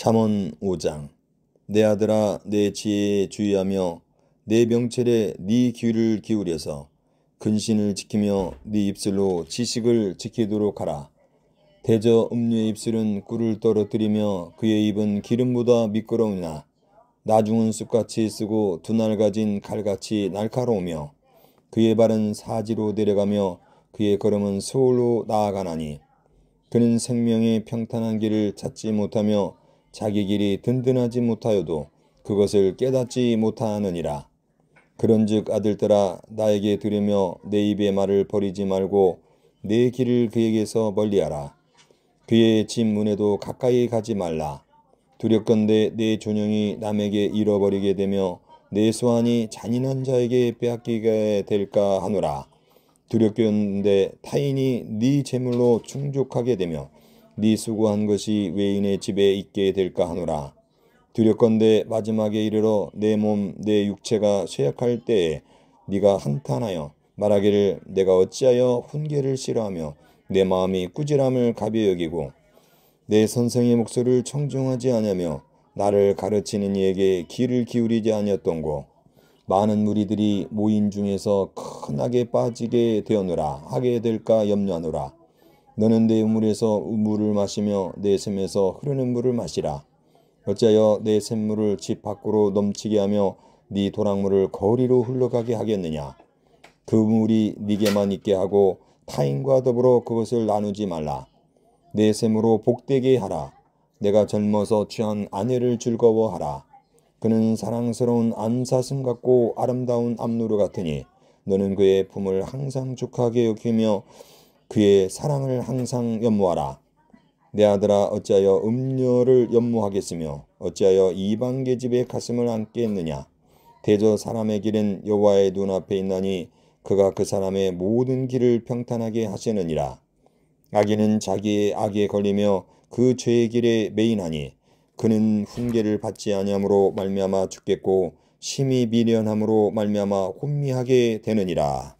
잠언 5장 내 아들아 내 지혜에 주의하며 내 명철에 네 귀를 기울여서 근신을 지키며 네 입술로 지식을 지키도록 하라. 대저 음료의 입술은 꿀을 떨어뜨리며 그의 입은 기름보다 미끄러우나 나중은 쑥같이 쓰고 두날 가진 칼같이 날카로우며 그의 발은 사지로 내려가며 그의 걸음은 서울로 나아가나니 그는 생명의 평탄한 길을 찾지 못하며 자기 길이 든든하지 못하여도 그것을 깨닫지 못하느니라. 그런즉 아들들아 나에게 들으며 내 입의 말을 버리지 말고 내 길을 그에게서 멀리하라. 그의 집 문에도 가까이 가지 말라. 두렵건대 내 존영이 남에게 잃어버리게 되며 내 소환이 잔인한 자에게 빼앗기게 될까 하노라. 두렵건대 타인이 네 재물로 충족하게 되며 네 수고한 것이 외인의 집에 있게 될까 하노라. 두렵건대 마지막에 이르러 내 몸, 내 육체가 쇠약할 때에 네가 한탄하여 말하기를 내가 어찌하여 훈계를 싫어하며 내 마음이 꾸지람을 가벼 여기고 내 선생의 목소리를 청중하지 아니며 나를 가르치는 이에게 귀를 기울이지 아니었던고 많은 무리들이 모인 중에서 큰 악에 빠지게 되었노라 하게 될까 염려하노라 너는 내우 물에서 물을 마시며 내 샘에서 흐르는 물을 마시라. 어찌하여 내 샘물을 집 밖으로 넘치게 하며 네 도랑물을 거리로 흘러가게 하겠느냐. 그 물이 네게만 있게 하고 타인과 더불어 그것을 나누지 말라. 내 샘으로 복되게 하라. 내가 젊어서 취한 아내를 즐거워하라. 그는 사랑스러운 암사슴 같고 아름다운 암노루 같으니 너는 그의 품을 항상 축하게 여기며 그의 사랑을 항상 염모하라내 아들아 어찌하여 음녀를 염모하겠으며 어찌하여 이방계 집에 가슴을 안겠느냐. 대저 사람의 길은 여호와의 눈앞에 있나니 그가 그 사람의 모든 길을 평탄하게 하시느니라. 악인은 자기의 악에 걸리며 그 죄의 길에 매인하니 그는 훈계를 받지 아니하므로 말미암아 죽겠고 심히 미련함으로 말미암아 혼미하게 되느니라.